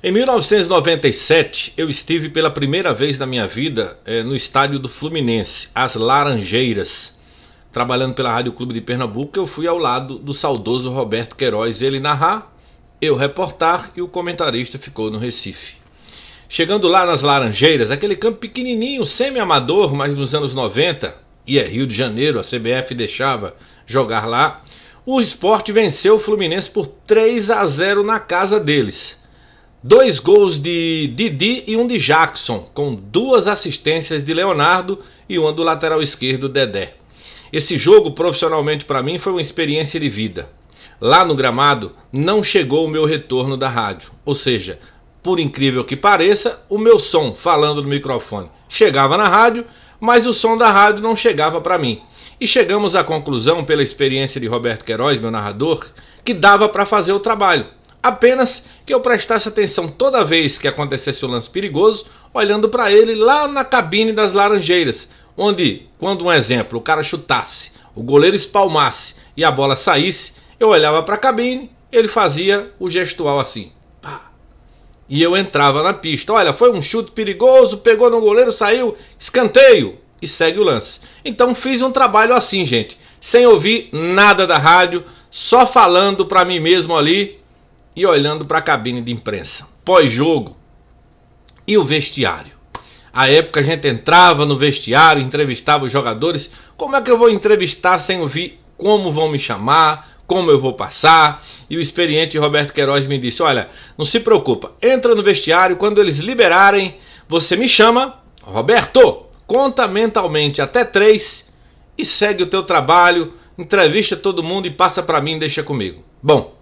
Em 1997, eu estive pela primeira vez na minha vida eh, no estádio do Fluminense, As Laranjeiras. Trabalhando pela Rádio Clube de Pernambuco, eu fui ao lado do saudoso Roberto Queiroz, ele narrar, eu reportar e o comentarista ficou no Recife. Chegando lá nas Laranjeiras, aquele campo pequenininho, semi-amador, mas nos anos 90, e é Rio de Janeiro, a CBF deixava jogar lá, o esporte venceu o Fluminense por 3 a 0 na casa deles. Dois gols de Didi e um de Jackson, com duas assistências de Leonardo e uma do lateral esquerdo Dedé. Esse jogo, profissionalmente para mim, foi uma experiência de vida. Lá no gramado não chegou o meu retorno da rádio, ou seja, por incrível que pareça, o meu som falando no microfone chegava na rádio, mas o som da rádio não chegava para mim. E chegamos à conclusão, pela experiência de Roberto Queiroz, meu narrador, que dava para fazer o trabalho. Apenas que eu prestasse atenção toda vez que acontecesse o lance perigoso, olhando para ele lá na cabine das Laranjeiras, onde, quando um exemplo, o cara chutasse, o goleiro espalmasse e a bola saísse, eu olhava para a cabine, ele fazia o gestual assim. Pá. E eu entrava na pista. Olha, foi um chute perigoso, pegou no goleiro, saiu, escanteio e segue o lance. Então fiz um trabalho assim, gente, sem ouvir nada da rádio, só falando para mim mesmo ali e olhando para a cabine de imprensa, pós-jogo e o vestiário. A época a gente entrava no vestiário, entrevistava os jogadores. Como é que eu vou entrevistar sem ouvir como vão me chamar, como eu vou passar? E o experiente Roberto Queiroz me disse: "Olha, não se preocupa, entra no vestiário quando eles liberarem, você me chama, Roberto. Conta mentalmente até três e segue o teu trabalho, entrevista todo mundo e passa para mim, deixa comigo." Bom,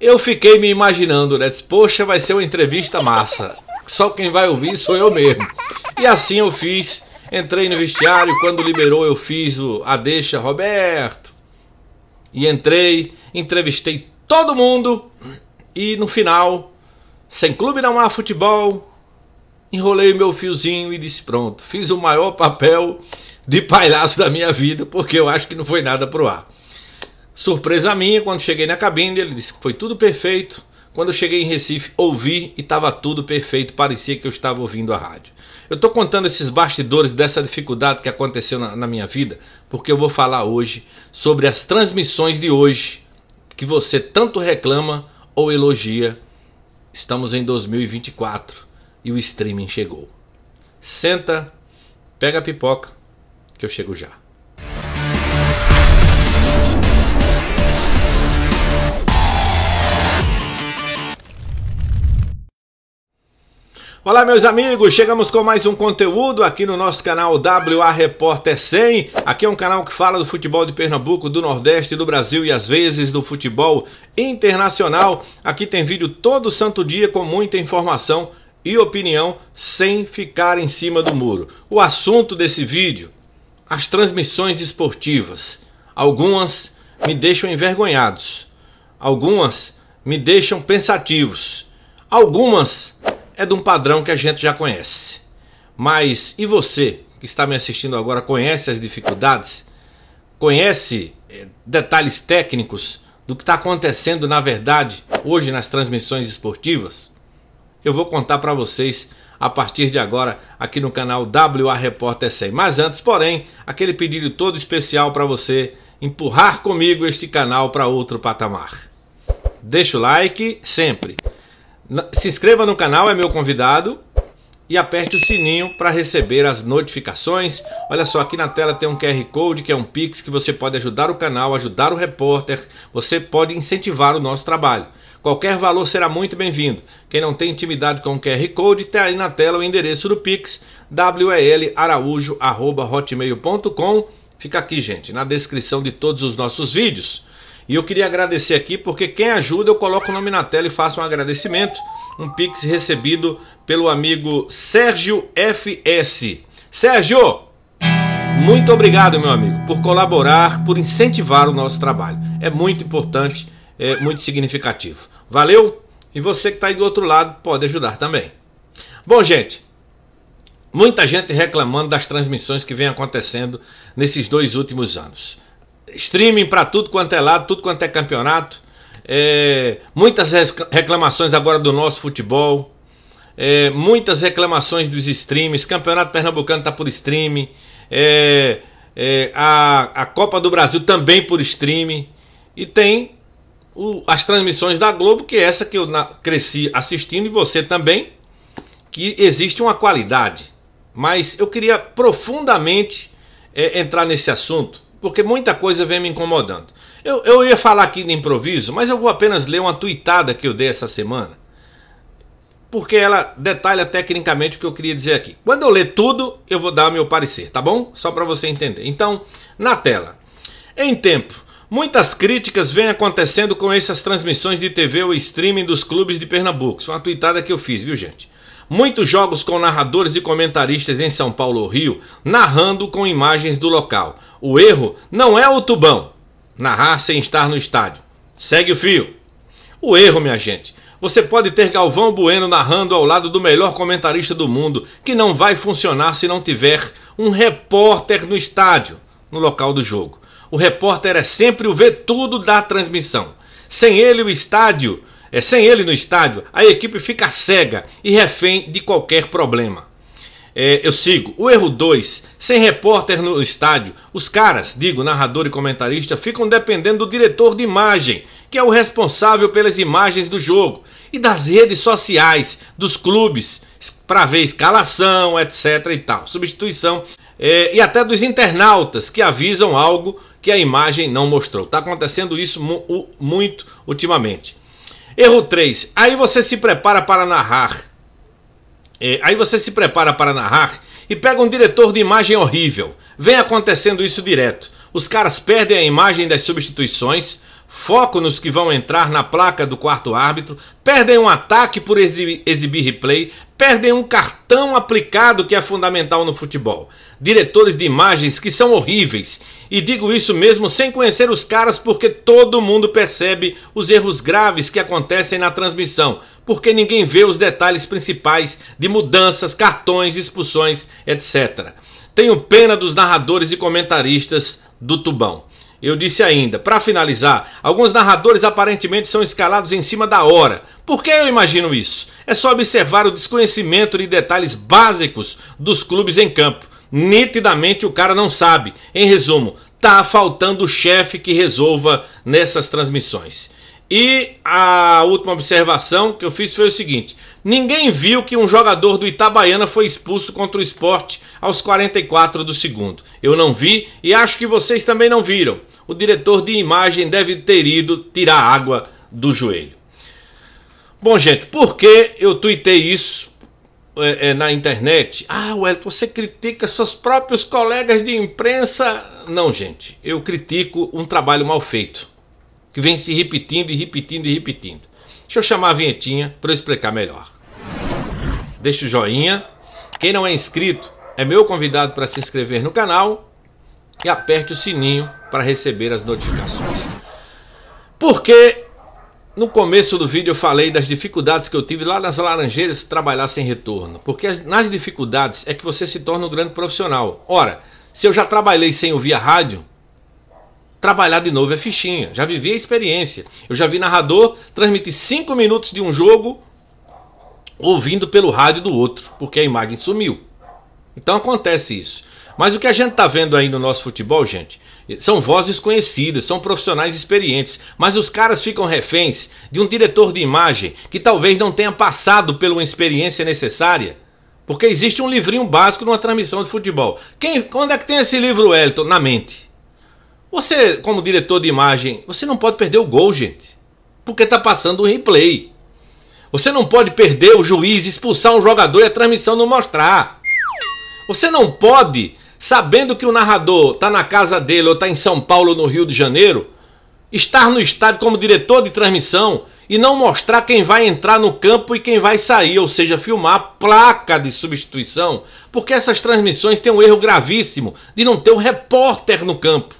eu fiquei me imaginando, né? Poxa, vai ser uma entrevista massa. Só quem vai ouvir sou eu mesmo. E assim eu fiz. Entrei no vestiário, quando liberou eu fiz o, a deixa Roberto. E entrei, entrevistei todo mundo e no final, sem clube não há futebol, enrolei meu fiozinho e disse pronto, fiz o maior papel de palhaço da minha vida, porque eu acho que não foi nada pro ar. Surpresa minha, quando cheguei na cabine, ele disse que foi tudo perfeito. Quando eu cheguei em Recife, ouvi e estava tudo perfeito, parecia que eu estava ouvindo a rádio. Eu estou contando esses bastidores dessa dificuldade que aconteceu na, na, minha vida, porque eu vou falar hoje sobre as transmissões de hoje que você tanto reclama ou elogia. Estamos em 2024 e o streaming chegou. Senta, pega a pipoca, que eu chego já. Olá, meus amigos, chegamos com mais um conteúdo aqui no nosso canal WA Repórter 100. Aqui é um canal que fala do futebol de Pernambuco, do Nordeste, do Brasil e às vezes do futebol internacional. Aqui tem vídeo todo santo dia com muita informação e opinião sem ficar em cima do muro. O assunto desse vídeo: as transmissões esportivas. Algumas me deixam envergonhados, algumas me deixam pensativos, algumas é de um padrão que a gente já conhece. Mas e você que está me assistindo agora conhece as dificuldades? Conhece eh, detalhes técnicos do que está acontecendo na verdade hoje nas transmissões esportivas? Eu vou contar para vocês a partir de agora aqui no canal WA Repórter 100. Mas antes, porém, aquele pedido todo especial para você empurrar comigo este canal para outro patamar. Deixa o like sempre se inscreva no canal, é meu convidado. E aperte o sininho para receber as notificações. Olha só, aqui na tela tem um QR Code, que é um Pix, que você pode ajudar o canal, ajudar o repórter. Você pode incentivar o nosso trabalho. Qualquer valor será muito bem-vindo. Quem não tem intimidade com o QR Code, tem tá aí na tela o endereço do Pix, welaraújo.hotmail.com. Fica aqui, gente, na descrição de todos os nossos vídeos. E eu queria agradecer aqui porque quem ajuda eu coloco o nome na tela e faço um agradecimento. Um pix recebido pelo amigo Sérgio FS. Sérgio, muito obrigado, meu amigo, por colaborar, por incentivar o nosso trabalho. É muito importante, é muito significativo. Valeu? E você que está aí do outro lado pode ajudar também. Bom, gente, muita gente reclamando das transmissões que vem acontecendo nesses dois últimos anos streaming para tudo quanto é lado, tudo quanto é campeonato. É, muitas reclamações agora do nosso futebol. É, muitas reclamações dos streams. Campeonato Pernambucano está por streaming. É, é, a, a Copa do Brasil também por streaming. E tem o, as transmissões da Globo, que é essa que eu na, cresci assistindo e você também. Que existe uma qualidade. Mas eu queria profundamente é, entrar nesse assunto porque muita coisa vem me incomodando. Eu, eu ia falar aqui de improviso, mas eu vou apenas ler uma tweetada que eu dei essa semana, porque ela detalha tecnicamente o que eu queria dizer aqui. Quando eu ler tudo, eu vou dar meu parecer, tá bom? Só para você entender. Então, na tela. Em tempo, Muitas críticas vêm acontecendo com essas transmissões de TV ou streaming dos clubes de Pernambuco. Isso é uma tweetada que eu fiz, viu, gente? Muitos jogos com narradores e comentaristas em São Paulo ou Rio, narrando com imagens do local. O erro não é o tubão narrar sem estar no estádio. Segue o fio. O erro, minha gente. Você pode ter Galvão Bueno narrando ao lado do melhor comentarista do mundo, que não vai funcionar se não tiver um repórter no estádio, no local do jogo. O repórter é sempre o vetudo da transmissão. Sem ele, o estádio é, sem ele no estádio, a equipe fica cega e refém de qualquer problema. É, eu sigo. O erro 2. Sem repórter no estádio, os caras, digo, narrador e comentarista, ficam dependendo do diretor de imagem, que é o responsável pelas imagens do jogo, e das redes sociais, dos clubes, para ver escalação, etc. e tal, substituição, é, e até dos internautas que avisam algo que a imagem não mostrou. Está acontecendo isso mu muito ultimamente. Erro 3. Aí você se prepara para narrar. É, aí você se prepara para narrar e pega um diretor de imagem horrível. Vem acontecendo isso direto. Os caras perdem a imagem das substituições, foco nos que vão entrar na placa do quarto árbitro, perdem um ataque por exibir replay, perdem um cartão aplicado que é fundamental no futebol diretores de imagens que são horríveis. E digo isso mesmo sem conhecer os caras, porque todo mundo percebe os erros graves que acontecem na transmissão, porque ninguém vê os detalhes principais de mudanças, cartões, expulsões, etc. Tenho pena dos narradores e comentaristas do Tubão. Eu disse ainda, para finalizar, alguns narradores aparentemente são escalados em cima da hora. Por que eu imagino isso? É só observar o desconhecimento de detalhes básicos dos clubes em campo. Nitidamente o cara não sabe. Em resumo, tá faltando o chefe que resolva nessas transmissões. E a última observação que eu fiz foi o seguinte: ninguém viu que um jogador do Itabaiana foi expulso contra o esporte aos 44 do segundo. Eu não vi e acho que vocês também não viram. O diretor de imagem deve ter ido tirar água do joelho. Bom, gente, por que eu tuitei isso? é, é, na internet. Ah, Wellington, você critica seus próprios colegas de imprensa. Não, gente, eu critico um trabalho mal feito, que vem se repetindo e repetindo e repetindo. Deixa eu chamar a vinhetinha para eu explicar melhor. Deixa o joinha. Quem não é inscrito é meu convidado para se inscrever no canal e aperte o sininho para receber as notificações. Por no começo do vídeo eu falei das dificuldades que eu tive lá nas Laranjeiras trabalhar sem retorno, porque nas dificuldades é que você se torna um grande profissional. Ora, se eu já trabalhei sem ouvir a rádio, trabalhar de novo é fichinha. Já vivi a experiência. Eu já vi narrador transmitir 5 minutos de um jogo ouvindo pelo rádio do outro, porque a imagem sumiu. Então acontece isso. Mas o que a gente está vendo aí no nosso futebol, gente, são vozes conhecidas, são profissionais experientes, mas os caras ficam reféns de um diretor de imagem que talvez não tenha passado pela experiência necessária. Porque existe um livrinho básico numa transmissão de futebol. Quem, quando é que tem esse livro, Elton? Na mente. Você, como diretor de imagem, você não pode perder o gol, gente. Porque está passando o um replay. Você não pode perder o juiz expulsar um jogador e a transmissão não mostrar. Você não pode, sabendo que o narrador está na casa dele ou está em São Paulo, no Rio de Janeiro, estar no estádio como diretor de transmissão e não mostrar quem vai entrar no campo e quem vai sair, ou seja, filmar placa de substituição, porque essas transmissões têm um erro gravíssimo de não ter um repórter no campo.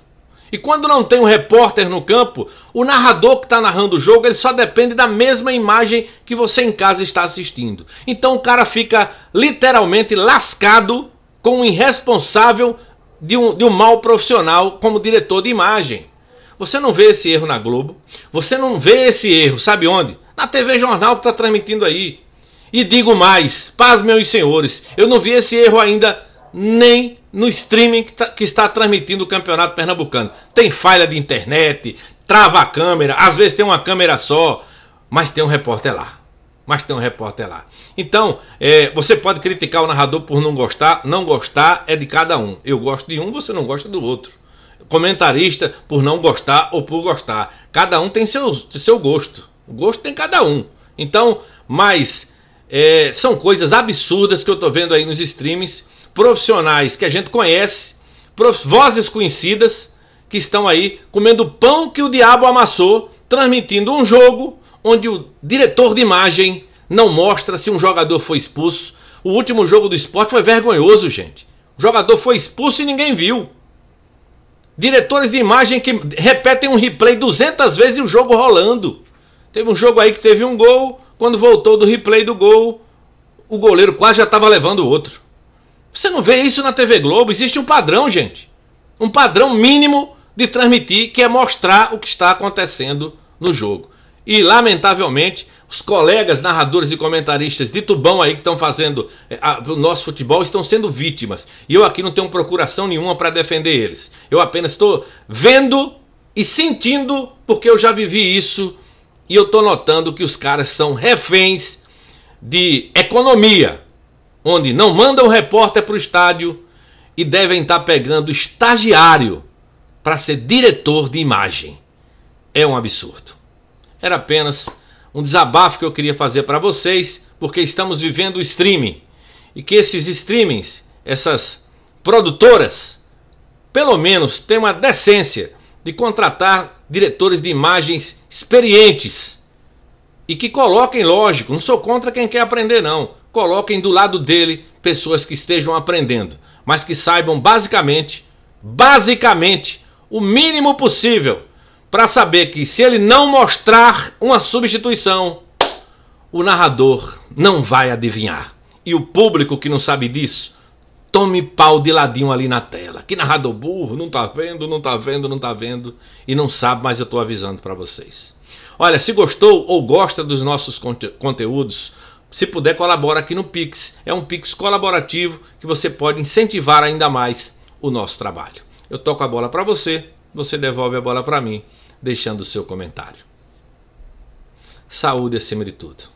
E quando não tem um repórter no campo, o narrador que está narrando o jogo ele só depende da mesma imagem que você em casa está assistindo. Então o cara fica literalmente lascado com o irresponsável de um, de um mau profissional como diretor de imagem. Você não vê esse erro na Globo. Você não vê esse erro, sabe onde? Na TV Jornal que está transmitindo aí. E digo mais, paz meus senhores, eu não vi esse erro ainda nem no streaming que, tá, que está transmitindo o Campeonato Pernambucano. Tem falha de internet, trava a câmera, às vezes tem uma câmera só, mas tem um repórter lá mas tem um repórter lá. Então, é, você pode criticar o narrador por não gostar, não gostar é de cada um. Eu gosto de um, você não gosta do outro. Comentarista por não gostar ou por gostar. Cada um tem seu, seu gosto. O gosto tem cada um. Então, mas é, são coisas absurdas que eu estou vendo aí nos streams, profissionais que a gente conhece, vozes conhecidas que estão aí comendo pão que o diabo amassou, transmitindo um jogo onde o diretor de imagem não mostra se um jogador foi expulso. O último jogo do esporte foi vergonhoso, gente. O jogador foi expulso e ninguém viu. Diretores de imagem que repetem um replay 200 vezes e o jogo rolando. Teve um jogo aí que teve um gol, quando voltou do replay do gol, o goleiro quase já estava levando o outro. Você não vê isso na TV Globo, existe um padrão, gente. Um padrão mínimo de transmitir que é mostrar o que está acontecendo no jogo. E, lamentavelmente, os colegas narradores e comentaristas de Tubão aí que estão fazendo eh, a, o nosso futebol estão sendo vítimas. E eu aqui não tenho procuração nenhuma para defender eles. Eu apenas estou vendo e sentindo, porque eu já vivi isso e eu estou notando que os caras são reféns de economia, onde não mandam repórter para o estádio e devem estar tá pegando estagiário para ser diretor de imagem. É um absurdo. Era apenas um desabafo que eu queria fazer para vocês, porque estamos vivendo o streaming. E que esses streamings, essas produtoras, pelo menos tenham a decência de contratar diretores de imagens experientes. E que coloquem, lógico, não sou contra quem quer aprender, não. Coloquem do lado dele pessoas que estejam aprendendo, mas que saibam basicamente, basicamente, o mínimo possível para saber que se ele não mostrar uma substituição, o narrador não vai adivinhar. E o público que não sabe disso, tome pau de ladinho ali na tela. Que narrador burro, não tá vendo, não tá vendo, não tá vendo e não sabe, mas eu tô avisando para vocês. Olha, se gostou ou gosta dos nossos conte conteúdos, se puder colabora aqui no Pix. É um Pix colaborativo que você pode incentivar ainda mais o nosso trabalho. Eu toco a bola para você, você devolve a bola para mim deixando o seu comentário. Saúde acima de tudo.